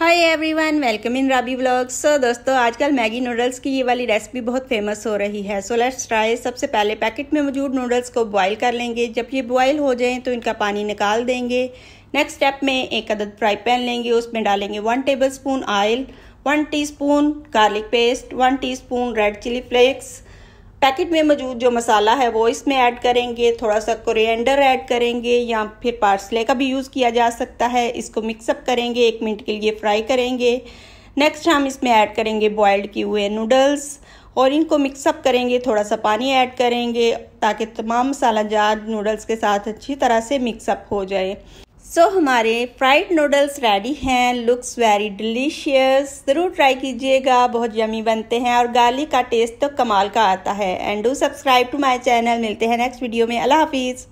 hi everyone welcome in Rabi blogs so दोस्तों आजकल Maggi noodles की ये वाली रेसिपी बहुत फेमस हो रही है सो लेट्स ट्राई सबसे पहले पैकेट में मौजूद नूडल्स को बॉईल कर लेंगे जब ये बॉईल हो जाएं तो इनका पानी निकाल देंगे नेक्स्ट स्टेप में एक अदद फ्राई पैन लेंगे उसमें डालेंगे one tablespoon oil one teaspoon garlic paste one teaspoon red chilli flakes packet में मौजूद जो मसाला है वो इसमें ऐड करेंगे थोड़ा सा कोरिएंडर ऐड करेंगे या फिर पार्सले का भी यूज़ किया जा सकता है इसको मिक्सअप करेंगे एक मिनट के लिए फ्राई करेंगे नेक्स्ट हम इसमें ऐड करेंगे बॉयल्ड किए हुए नूडल्स और इनको मिक्सअप करेंगे थोड़ा सा पानी ऐड करेंगे ताकि तमाम मसाला जार नूडल्स के साथ अच्छी तरह से मिक्सअप हो जाए सो so, हमारे फ्राइड नूडल्स रेडी हैं लुक्स वेरी डिलीशियस ज़रूर ट्राई कीजिएगा बहुत यमी बनते हैं और गार्लिक का टेस्ट तो कमाल का आता है and do subscribe to my channel मिलते हैं नेक्स्ट वीडियो में अल्लाह हाफिज़